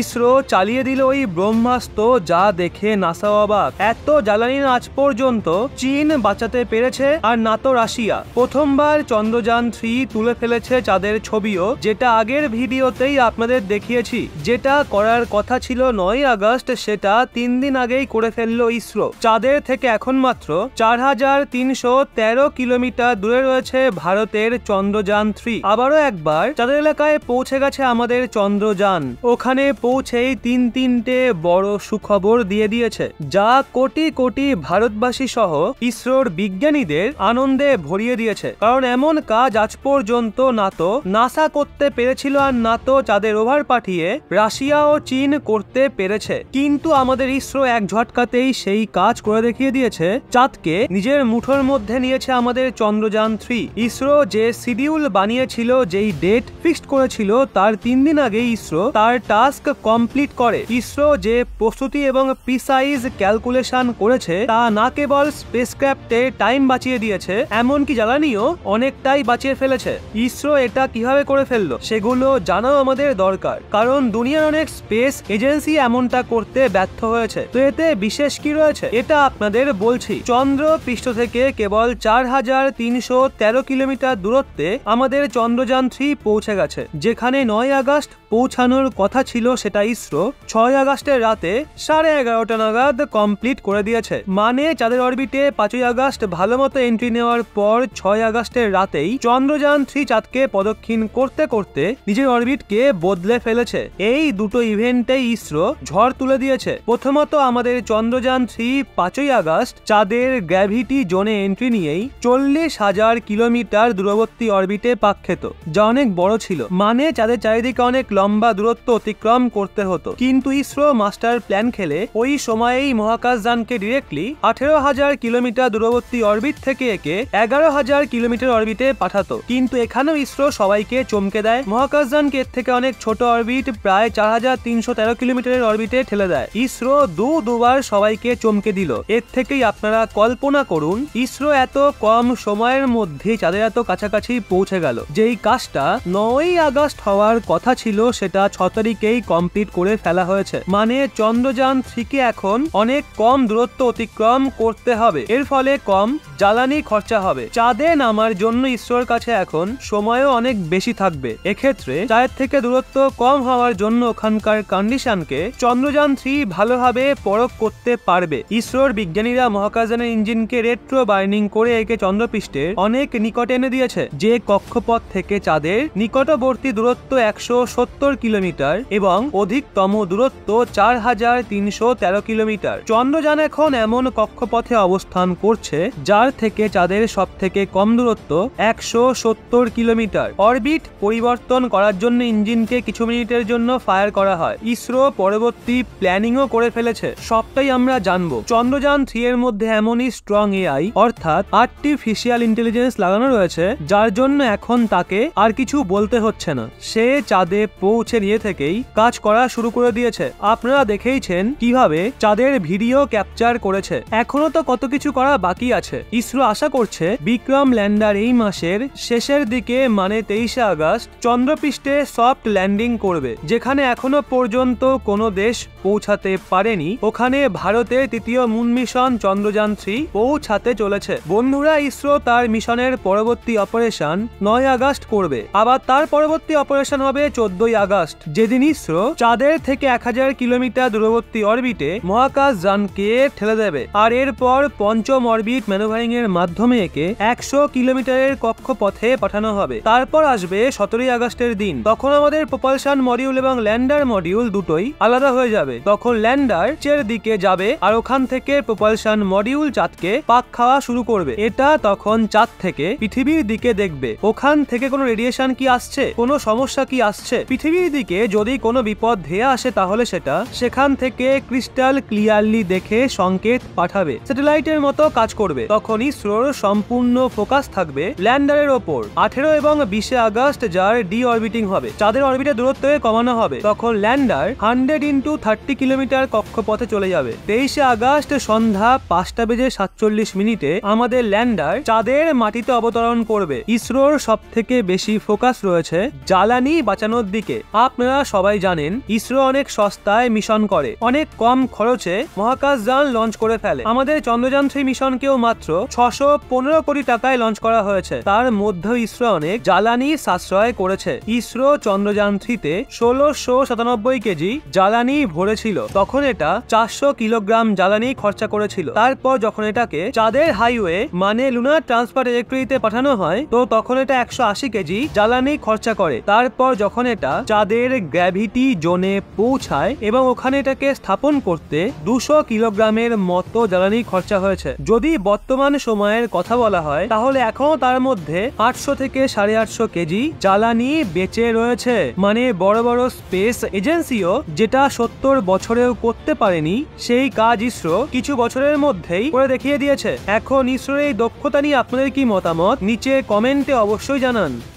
ইসরো চালিয়ে দিল ওই ব্রহ্মাস্ত্র যা দেখে নাসা অবাক এত জ্বালানি আজ পর্যন্ত চীন বাঁচাতে পেরেছে আর না তো রাশিয়া প্রথমবার চন্দ্রযান থ্রি তুলে ফেলেছে চাঁদের ছবিও যেটা আগের ভিডিওতেই আপনাদের দেখিয়েছি যেটা করার কথা ছিল নয় আগস্ট সেটা তিন দিন আগেই করে ফেলল ইসরো চাঁদের থেকে এখন মাত্র চার হাজার তিনশো তেরো কিলোমিটার দূরে রয়েছে ভারতের চন্দ্রযান থ্রি আবারও একবার চাঁদের এলাকায় পৌঁছে গেছে আমাদের চন্দ্রযান ওখানে পৌঁছেই তিন তিনটে বড় সুখবর দিয়ে দিয়েছে যা কোটি কোটি ভারতবাসী সহ ইসরোর বিজ্ঞানীদের আনন্দে ভরিয়ে দিয়েছে কারণ এমন কাজ আজ পর্যন্ত না তো নাসা করতে পেরেছিল আর না তো চাঁদের ওভার পাঠিয়ে রাশিয়া ও চীন করতে পেরেছে কিন্তু আমাদের ইসরো এক ঝটকাতেই সেই কাজ করে দেখিয়ে দিয়েছে চাঁদকে নিজের মুঠোর মধ্যে নিয়েছে আমাদের চন্দ্রযান থ্রি ইসরো যে সিডিউল বানিয়েছিল যেই ডেট ফিক্সড করেছিল তার তিন দিন আগে ইসরো তার টাস্ক টাস্ক কমপ্লিট করে ইসরো যে প্রস্তুতি এবং প্রিসাইজ ক্যালকুলেশন করেছে তা না কেবল স্পেসক্রাফটে টাইম বাঁচিয়ে দিয়েছে এমনকি জ্বালানিও অনেকটাই বাঁচিয়ে ফেলেছে ইসরো এটা কিভাবে করে ফেললো সেগুলো জানাও আমাদের দরকার কারণ দুনিয়ার অনেক স্পেস এজেন্সি এমনটা করতে ব্যর্থ হয়েছে তো এতে বিশেষ কি রয়েছে এটা আপনাদের বলছি চন্দ্র পৃষ্ঠ থেকে কেবল চার হাজার তিনশো তেরো কিলোমিটার দূরত্বে আমাদের চন্দ্রযান থ্রি পৌঁছে গেছে যেখানে নয় আগস্ট পৌঁছানোর কথা ছিল সেটা ইসরো ছয় আগস্টের রাতে সাড়ে এগারোটা নাগাদ কমপ্লিট করে দিয়েছে মানে চাঁদের অরবিটে পাঁচই আগস্ট ভালো মতো এন্ট্রি নেওয়ার পর ছয় আগস্টের রাতেই চন্দ্রযান থ্রি চাঁদকে প্রদক্ষিণ করতে করতে নিজের অরবিটকে বদলে ফেলেছে এই দুটো ইভেন্টে ইসরো ঝড় তুলে দিয়েছে প্রথমত আমাদের চন্দ্রযান থ্রি পাঁচই আগস্ট চাঁদের গ্র্যাভিটি জোনে এন্ট্রি নিয়েই চল্লিশ হাজার কিলোমিটার দূরবর্তী অরবিটে পাক খেত যা অনেক বড় ছিল মানে চাঁদের চারিদিকে অনেক লম্বা দূরত্ব অতিক্রম পরিশ্রম করতে হতো কিন্তু ইসরো মাস্টার প্ল্যান খেলে ওই সময়েই মহাকাশ যানকে ডিরেক্টলি আঠেরো হাজার কিলোমিটার দূরবর্তী অরবিট থেকে একে এগারো হাজার কিলোমিটার অরবিটে পাঠাতো কিন্তু এখানেও ইসরো সবাইকে চমকে দেয় মহাকাশ যানকে এর থেকে অনেক ছোট অরবিট প্রায় চার হাজার তিনশো তেরো কিলোমিটারের অরবিটে ঠেলে দেয় ইসরো দু দুবার সবাইকে চমকে দিল এর থেকেই আপনারা কল্পনা করুন ইসরো এত কম সময়ের মধ্যে চাঁদের এত কাছাকাছি পৌঁছে গেল যেই কাজটা নয় আগস্ট হওয়ার কথা ছিল সেটা ছ তারিখেই কমপ্লিট করে ফেলা হয়েছে মানে চন্দ্রযান থ্রিকে এখন অনেক কম দূরত্ব অতিক্রম করতে হবে এর ফলে কম জ্বালানি খরচা হবে চাঁদে নামার জন্য ইসরোর কাছে এখন সময়ও অনেক বেশি থাকবে এক্ষেত্রে চায়ের থেকে দূরত্ব কম হওয়ার জন্য ওখানকার কন্ডিশনকে চন্দ্রযান থ্রি ভালোভাবে পরখ করতে পারবে ইসরোর বিজ্ঞানীরা মহাকাশযানের ইঞ্জিনকে রেট্রো বাইনিং করে একে চন্দ্রপৃষ্ঠের অনেক নিকট এনে দিয়েছে যে কক্ষপথ থেকে চাঁদের নিকটবর্তী দূরত্ব একশো সত্তর কিলোমিটার এবং অধিকতম দূরত্ব চার হাজার তিনশো তেরো কিলোমিটার চন্দ্রযান এখন এমন কক্ষপথে অবস্থান করছে যার থেকে চাঁদের সব থেকে কম দূরত্ব একশো সত্তর কিলোমিটার অরবিট পরিবর্তন করার জন্য ইঞ্জিনকে কিছু মিনিটের জন্য ফায়ার করা হয় ইসরো পরবর্তী প্ল্যানিংও করে ফেলেছে সবটাই আমরা জানবো চন্দ্রযান থ্রি এর মধ্যে এমনই স্ট্রং এআই অর্থাৎ আর্টিফিশিয়াল ইন্টেলিজেন্স লাগানো রয়েছে যার জন্য এখন তাকে আর কিছু বলতে হচ্ছে না সে চাঁদে পৌঁছে নিয়ে থেকেই কাজ কাজ করা শুরু করে দিয়েছে আপনারা দেখেইছেন কিভাবে চাঁদের ভিডিও ক্যাপচার করেছে এখনো তো কত কিছু করা বাকি আছে ইসরো আশা করছে বিক্রম ল্যান্ডার এই মাসের শেষের দিকে মানে তেইশে আগস্ট চন্দ্রপৃষ্ঠে সফট ল্যান্ডিং করবে যেখানে এখনো পর্যন্ত কোনো দেশ পৌঁছাতে পারেনি ওখানে ভারতে তৃতীয় মুন মিশন চন্দ্রযান থ্রি পৌঁছাতে চলেছে বন্ধুরা ইসরো তার মিশনের পরবর্তী অপারেশন নয় আগস্ট করবে আবার তার পরবর্তী অপারেশন হবে চোদ্দই আগস্ট যেদিন ইসরো চাঁদের থেকে এক হাজার কিলোমিটার দূরবর্তী অরবিটে মহাকাশ যানকে ঠেলে দেবে আর এরপর পঞ্চম অরবিট ম্যানুভারিং এর মাধ্যমে একে একশো কিলোমিটারের কক্ষপথে পাঠানো হবে তারপর আসবে সতেরোই আগস্টের দিন তখন আমাদের প্রপালশন মডিউল এবং ল্যান্ডার মডিউল দুটোই আলাদা হয়ে যাবে হবে তখন ল্যান্ডার চের দিকে যাবে আর ওখান থেকে প্রপালশন মডিউল চাঁদকে পাক খাওয়া শুরু করবে এটা তখন চাঁদ থেকে পৃথিবীর দিকে দেখবে ওখান থেকে কোনো রেডিয়েশন কি আসছে কোনো সমস্যা কি আসছে পৃথিবীর দিকে যদি কোনো বিপদ ধেয়ে আসে তাহলে সেটা সেখান থেকে ক্রিস্টাল ক্লিয়ারলি দেখে সংকেত পাঠাবে স্যাটেলাইটের মতো কাজ করবে তখন ইসরোর সম্পূর্ণ ফোকাস থাকবে ল্যান্ডারের ওপর আঠেরো এবং বিশে আগস্ট যার ডি অরবিটিং হবে চাঁদের অরবিটের দূরত্ব কমানো হবে তখন ল্যান্ডার হান্ড্রেড ইন্টু থার্টি চারটি কিলোমিটার কক্ষপথে চলে যাবে তেইশে আগস্ট সন্ধ্যা পাঁচটা বেজে সাতচল্লিশ মিনিটে আমাদের ল্যান্ডার চাঁদের মাটিতে অবতরণ করবে ইসরোর সব থেকে বেশি ফোকাস রয়েছে জ্বালানি বাঁচানোর দিকে আপনারা সবাই জানেন ইসরো অনেক সস্তায় মিশন করে অনেক কম খরচে মহাকাশযান লঞ্চ করে ফেলে আমাদের চন্দ্রযান থ্রি মিশনকেও মাত্র ছশো পনেরো কোটি টাকায় লঞ্চ করা হয়েছে তার মধ্যে ইসরো অনেক জ্বালানি সাশ্রয় করেছে ইসরো চন্দ্রযান থ্রিতে ষোলোশো সাতানব্বই কেজি জ্বালানি ভরে করেছিল তখন এটা চারশো কিলোগ্রাম জ্বালানি খরচা করেছিল তারপর যখন এটাকে চাঁদের হাইওয়ে মানে লুনার ট্রান্সফার ইলেকট্রিতে পাঠানো হয় তো তখন এটা একশো আশি কেজি জ্বালানি খরচা করে তারপর যখন এটা চাঁদের গ্র্যাভিটি জোনে পৌঁছায় এবং ওখানে এটাকে স্থাপন করতে দুশো কিলোগ্রামের মতো জ্বালানি খরচা হয়েছে যদি বর্তমান সময়ের কথা বলা হয় তাহলে এখনো তার মধ্যে আটশো থেকে সাড়ে আটশো কেজি জ্বালানি বেঁচে রয়েছে মানে বড় বড় স্পেস এজেন্সিও যেটা সত্তর বছরেও করতে পারেনি সেই কাজ ইসরো কিছু বছরের মধ্যেই করে দেখিয়ে দিয়েছে এখন ইসরোর এই দক্ষতা নিয়ে আপনাদের কি মতামত নিচে কমেন্টে অবশ্যই জানান